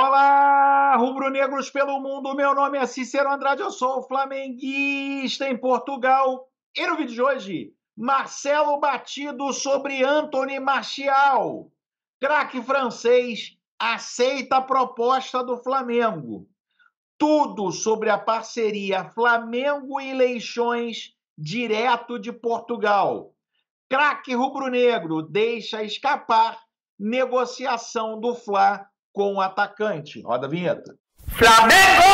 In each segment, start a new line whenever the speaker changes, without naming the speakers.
Olá, rubro-negros pelo mundo. Meu nome é Cicero Andrade, eu sou flamenguista em Portugal. E no vídeo de hoje, Marcelo batido sobre Anthony Martial. Craque francês aceita a proposta do Flamengo. Tudo sobre a parceria Flamengo e Leixões direto de Portugal. Craque rubro-negro deixa escapar negociação do Fla com o atacante. Roda a vinheta. Flamengo!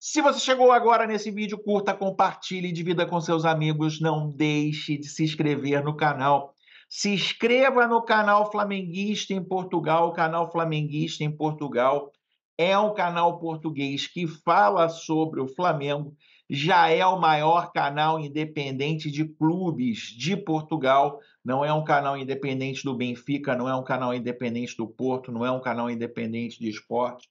Se você chegou agora nesse vídeo, curta, compartilhe, divida com seus amigos. Não deixe de se inscrever no canal. Se inscreva no canal Flamenguista em Portugal. O canal Flamenguista em Portugal é um canal português que fala sobre o Flamengo já é o maior canal independente de clubes de Portugal. Não é um canal independente do Benfica, não é um canal independente do Porto, não é um canal independente de esporte.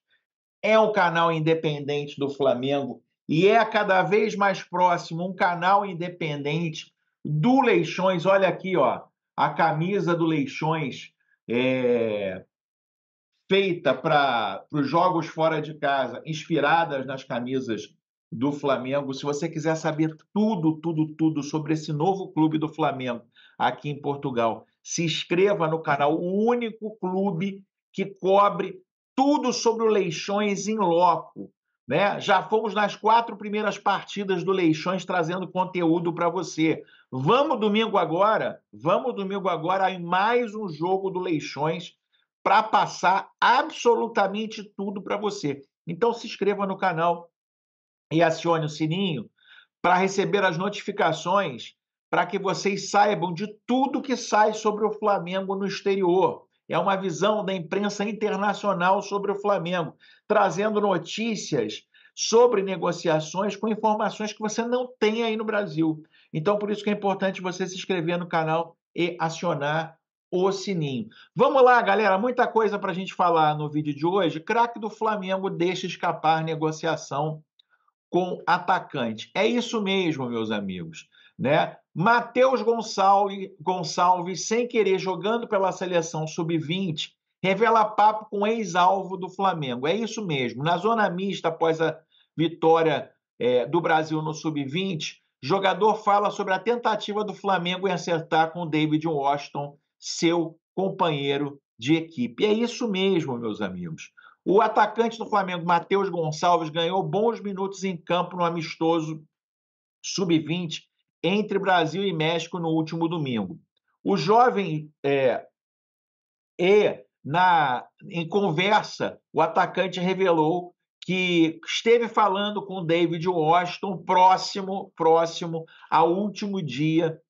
É um canal independente do Flamengo e é cada vez mais próximo um canal independente do Leixões. Olha aqui, ó, a camisa do Leixões é, feita para os jogos fora de casa, inspiradas nas camisas do Flamengo. Se você quiser saber tudo, tudo, tudo sobre esse novo clube do Flamengo aqui em Portugal, se inscreva no canal, o único clube que cobre tudo sobre o Leixões em loco. Né? Já fomos nas quatro primeiras partidas do Leixões trazendo conteúdo para você. Vamos domingo agora, vamos domingo agora em mais um jogo do Leixões para passar absolutamente tudo para você. Então se inscreva no canal, e acione o sininho para receber as notificações para que vocês saibam de tudo que sai sobre o Flamengo no exterior. É uma visão da imprensa internacional sobre o Flamengo, trazendo notícias sobre negociações com informações que você não tem aí no Brasil. Então, por isso que é importante você se inscrever no canal e acionar o sininho. Vamos lá, galera, muita coisa para a gente falar no vídeo de hoje. Craque do Flamengo deixa escapar negociação com atacante. É isso mesmo, meus amigos. Né? Matheus Gonçalves, Gonçalves, sem querer, jogando pela seleção sub-20, revela papo com ex-alvo do Flamengo. É isso mesmo. Na zona mista, após a vitória é, do Brasil no sub-20, jogador fala sobre a tentativa do Flamengo em acertar com David Washington, seu companheiro de equipe. É isso mesmo, meus amigos. O atacante do Flamengo, Matheus Gonçalves, ganhou bons minutos em campo no amistoso sub-20 entre Brasil e México no último domingo. O jovem é, e na em conversa, o atacante revelou que esteve falando com David Washington próximo próximo ao último dia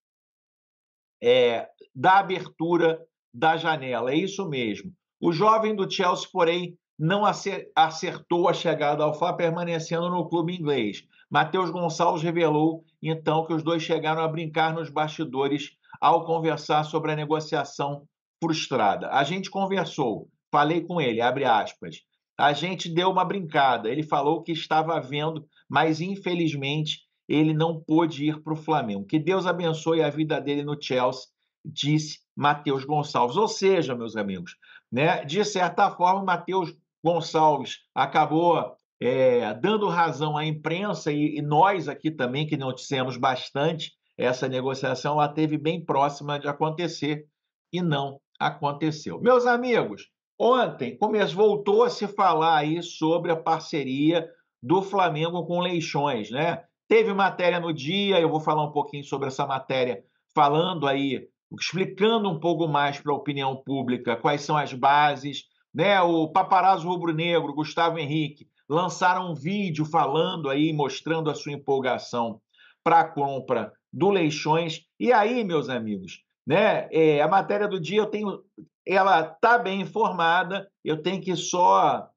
é, da abertura da janela. É isso mesmo. O jovem do Chelsea, porém, não acertou a chegada ao Fá, permanecendo no clube inglês. Matheus Gonçalves revelou, então, que os dois chegaram a brincar nos bastidores ao conversar sobre a negociação frustrada. A gente conversou, falei com ele, abre aspas. A gente deu uma brincada. Ele falou que estava vendo, mas infelizmente ele não pôde ir para o Flamengo. Que Deus abençoe a vida dele no Chelsea, disse Matheus Gonçalves. Ou seja, meus amigos, né, de certa forma, Matheus Gonçalves acabou é, dando razão à imprensa e, e, nós aqui também, que noticiamos bastante essa negociação, ela teve bem próxima de acontecer e não aconteceu. Meus amigos, ontem começou, voltou a se falar aí sobre a parceria do Flamengo com Leixões, né? Teve matéria no dia, eu vou falar um pouquinho sobre essa matéria, falando aí, explicando um pouco mais para a opinião pública quais são as bases, né, o paparazzo rubro-negro, Gustavo Henrique, lançaram um vídeo falando aí, mostrando a sua empolgação para a compra do Leixões. E aí, meus amigos, né, é, a matéria do dia eu tenho, ela tá bem informada, eu tenho que só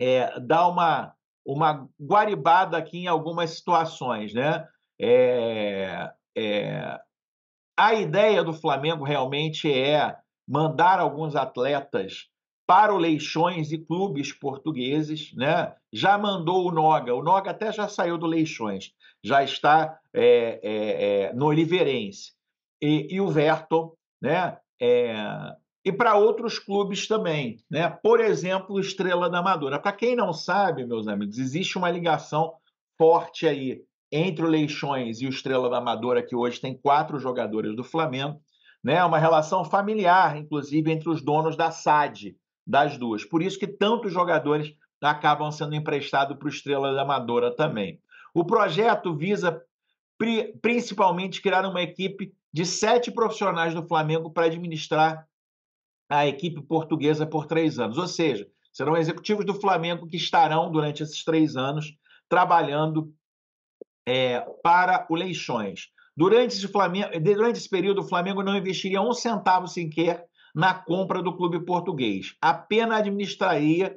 é, dar uma, uma guaribada aqui em algumas situações, né? É, é, a ideia do Flamengo realmente é mandar alguns atletas para o Leixões e clubes portugueses, né? já mandou o Noga, o Noga até já saiu do Leixões, já está é, é, é, no Oliveirense, e, e o Verto, né? É, e para outros clubes também, né? por exemplo, Estrela da Amadora. Para quem não sabe, meus amigos, existe uma ligação forte aí entre o Leixões e o Estrela da Amadora, que hoje tem quatro jogadores do Flamengo, né? É uma relação familiar, inclusive, entre os donos da SAD, das duas. Por isso que tantos jogadores acabam sendo emprestados para o Estrela da Amadora também. O projeto visa pri principalmente criar uma equipe de sete profissionais do Flamengo para administrar a equipe portuguesa por três anos. Ou seja, serão executivos do Flamengo que estarão durante esses três anos trabalhando é, para o Leixões. Durante esse, Flamengo, durante esse período, o Flamengo não investiria um centavo sequer na compra do clube português. A Pena administraria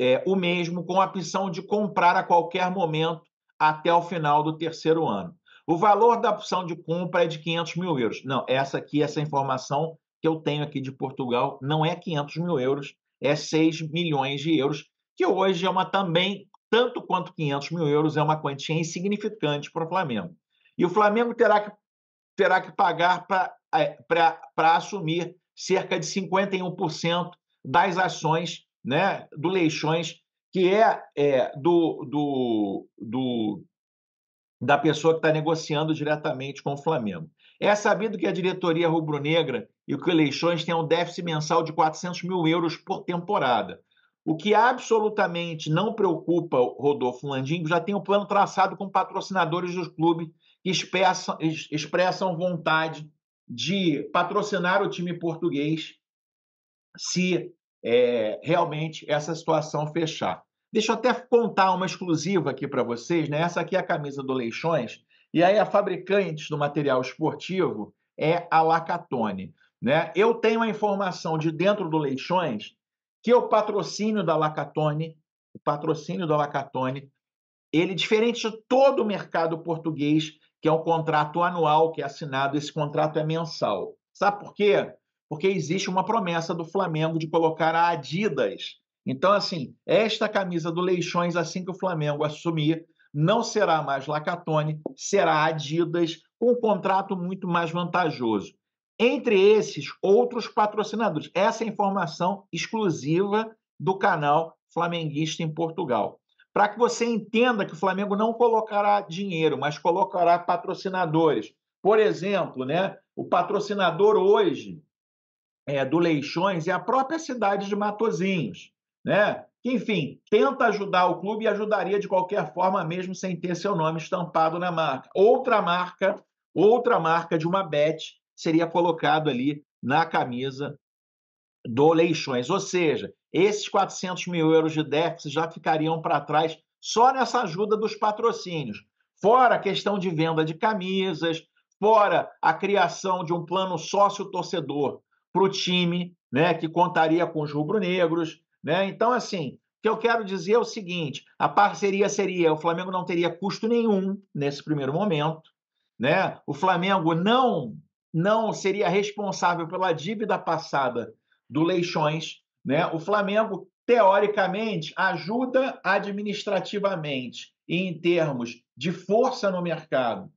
é, o mesmo com a opção de comprar a qualquer momento até o final do terceiro ano. O valor da opção de compra é de 500 mil euros. Não, essa aqui, essa informação que eu tenho aqui de Portugal, não é 500 mil euros, é 6 milhões de euros, que hoje é uma também, tanto quanto 500 mil euros, é uma quantia insignificante para o Flamengo. E o Flamengo terá que, terá que pagar para é, assumir cerca de 51% das ações né, do Leixões, que é, é do, do, do, da pessoa que está negociando diretamente com o Flamengo. É sabido que a diretoria rubro-negra e o que o Leixões tem um déficit mensal de 400 mil euros por temporada. O que absolutamente não preocupa o Rodolfo Landim já tem um plano traçado com patrocinadores dos clubes que expressam, expressam vontade de patrocinar o time português se é, realmente essa situação fechar. Deixa eu até contar uma exclusiva aqui para vocês, né? Essa aqui é a camisa do Leixões, e aí a fabricante do material esportivo é a Lacatone, né? Eu tenho a informação de dentro do Leixões que o patrocínio da Lacatone, o patrocínio da Lacatone, ele é diferente de todo o mercado português, que é um contrato anual que é assinado, esse contrato é mensal. Sabe por quê? Porque existe uma promessa do Flamengo de colocar a Adidas. Então, assim, esta camisa do Leixões, assim que o Flamengo assumir, não será mais Lacatone, será Adidas, com um contrato muito mais vantajoso. Entre esses, outros patrocinadores. Essa é informação exclusiva do canal Flamenguista em Portugal para que você entenda que o Flamengo não colocará dinheiro, mas colocará patrocinadores. Por exemplo, né, o patrocinador hoje é, do Leixões é a própria cidade de Matozinhos, né? Que, enfim, tenta ajudar o clube e ajudaria de qualquer forma, mesmo sem ter seu nome estampado na marca. Outra marca, outra marca de uma bet seria colocado ali na camisa do Leixões. Ou seja, esses 400 mil euros de déficit já ficariam para trás só nessa ajuda dos patrocínios, fora a questão de venda de camisas, fora a criação de um plano sócio-torcedor para o time, né, que contaria com os rubro-negros. Né? Então, assim, o que eu quero dizer é o seguinte: a parceria seria, o Flamengo não teria custo nenhum nesse primeiro momento, né? O Flamengo não não seria responsável pela dívida passada do Leixões, né? O Flamengo, teoricamente, ajuda administrativamente e em termos de força no mercado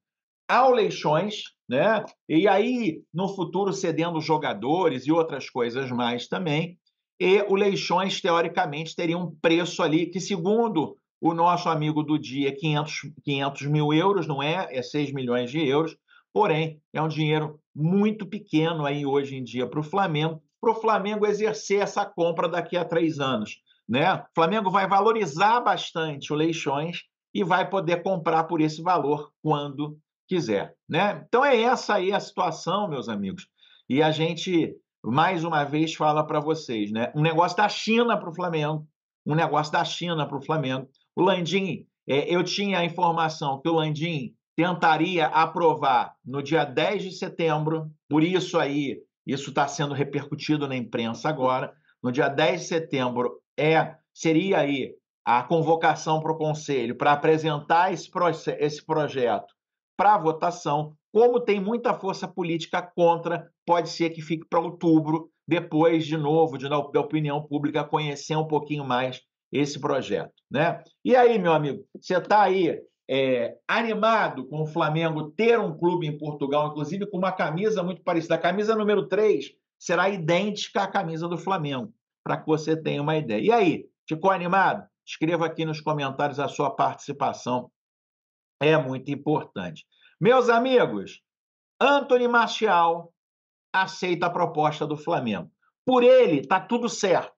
ao Leixões, né? e aí, no futuro, cedendo jogadores e outras coisas mais também. E o Leixões, teoricamente, teria um preço ali que, segundo o nosso amigo do dia, 500, 500 mil euros, não é? É 6 milhões de euros. Porém, é um dinheiro muito pequeno aí hoje em dia para o Flamengo para o Flamengo exercer essa compra daqui a três anos. Né? O Flamengo vai valorizar bastante o Leixões e vai poder comprar por esse valor quando quiser. Né? Então é essa aí a situação, meus amigos. E a gente, mais uma vez, fala para vocês, né? Um negócio da China para o Flamengo. Um negócio da China para o Flamengo. O Landim, é, eu tinha a informação que o Landim tentaria aprovar no dia 10 de setembro, por isso aí isso está sendo repercutido na imprensa agora. No dia 10 de setembro é seria aí a convocação para o Conselho para apresentar esse, esse projeto para votação. Como tem muita força política contra, pode ser que fique para outubro, depois, de novo, de, da opinião pública conhecer um pouquinho mais esse projeto. Né? E aí, meu amigo, você está aí é, animado com o Flamengo ter um clube em Portugal, inclusive com uma camisa muito parecida. A camisa número 3 será idêntica à camisa do Flamengo, para que você tenha uma ideia. E aí, ficou animado? Escreva aqui nos comentários a sua participação, é muito importante. Meus amigos, Anthony Martial aceita a proposta do Flamengo. Por ele, tá tudo certo.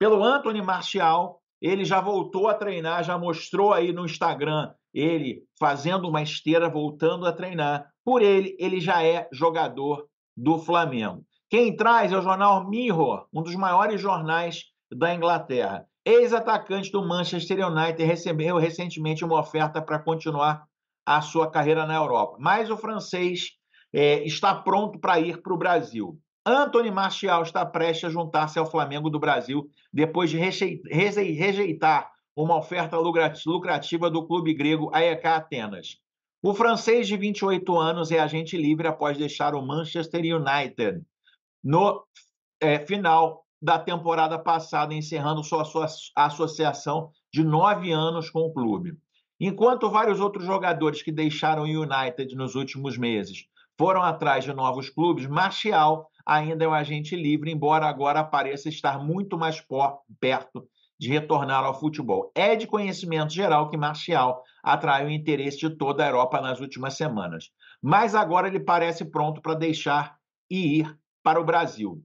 Pelo Anthony Martial, ele já voltou a treinar, já mostrou aí no Instagram ele fazendo uma esteira, voltando a treinar. Por ele, ele já é jogador do Flamengo. Quem traz é o jornal Mirror, um dos maiores jornais da Inglaterra. Ex-atacante do Manchester United recebeu recentemente uma oferta para continuar a sua carreira na Europa, mas o francês é, está pronto para ir para o Brasil. Antony Martial está prestes a juntar-se ao Flamengo do Brasil depois de rejeitar uma oferta lucrativa do clube grego AEK Atenas. O francês de 28 anos é agente livre após deixar o Manchester United no é, final da temporada passada, encerrando sua, sua associação de nove anos com o clube. Enquanto vários outros jogadores que deixaram o United nos últimos meses foram atrás de novos clubes, Martial ainda é um agente livre, embora agora pareça estar muito mais perto de retornar ao futebol. É de conhecimento geral que Martial atrai o interesse de toda a Europa nas últimas semanas. Mas agora ele parece pronto para deixar e ir para o Brasil.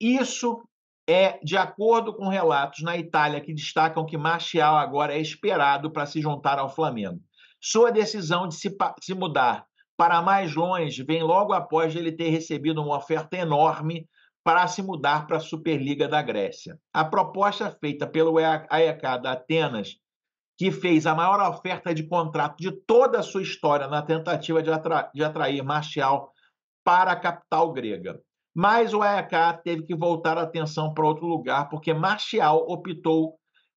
Isso é de acordo com relatos na Itália que destacam que Martial agora é esperado para se juntar ao Flamengo. Sua decisão de se, se mudar para mais longe vem logo após ele ter recebido uma oferta enorme para se mudar para a Superliga da Grécia. A proposta é feita pelo AEK da Atenas, que fez a maior oferta de contrato de toda a sua história na tentativa de, atra de atrair Martial para a capital grega. Mas o AEK teve que voltar a atenção para outro lugar, porque Martial optou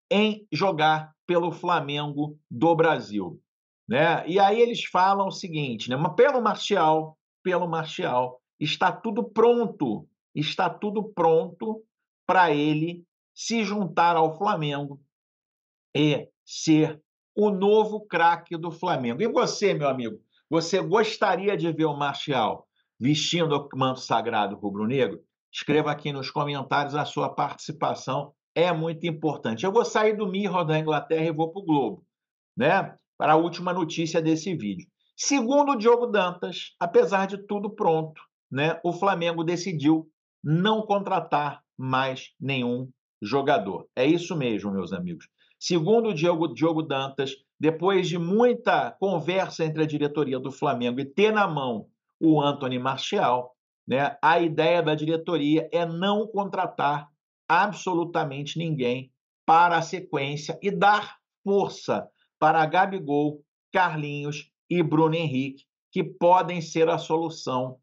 em jogar pelo Flamengo do Brasil. Né? E aí eles falam o seguinte, né? pelo Martial, pelo Martial, está tudo pronto está tudo pronto para ele se juntar ao Flamengo e ser o novo craque do Flamengo. E você, meu amigo, você gostaria de ver o Marcial vestindo o manto sagrado rubro-negro? Escreva aqui nos comentários a sua participação, é muito importante. Eu vou sair do Mirror da Inglaterra e vou para o Globo, né? Para a última notícia desse vídeo. Segundo o Diogo Dantas, apesar de tudo pronto, né, o Flamengo decidiu não contratar mais nenhum jogador. É isso mesmo, meus amigos. Segundo o Diogo, Diogo Dantas, depois de muita conversa entre a diretoria do Flamengo e ter na mão o Anthony Marcial, né, a ideia da diretoria é não contratar absolutamente ninguém para a sequência e dar força para Gabigol, Carlinhos e Bruno Henrique, que podem ser a solução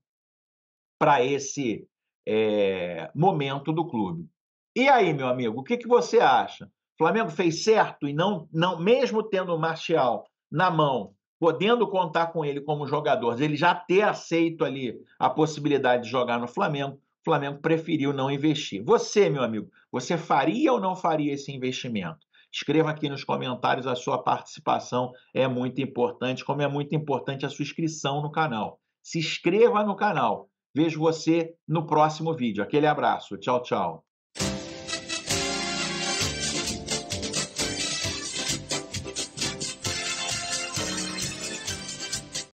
para esse é, momento do clube. E aí, meu amigo, o que, que você acha? O Flamengo fez certo e não, não, mesmo tendo o Martial na mão, podendo contar com ele como jogador, ele já ter aceito ali a possibilidade de jogar no Flamengo, o Flamengo preferiu não investir. Você, meu amigo, você faria ou não faria esse investimento? Escreva aqui nos comentários, a sua participação é muito importante, como é muito importante a sua inscrição no canal. Se inscreva no canal. Vejo você no próximo vídeo. Aquele abraço. Tchau, tchau.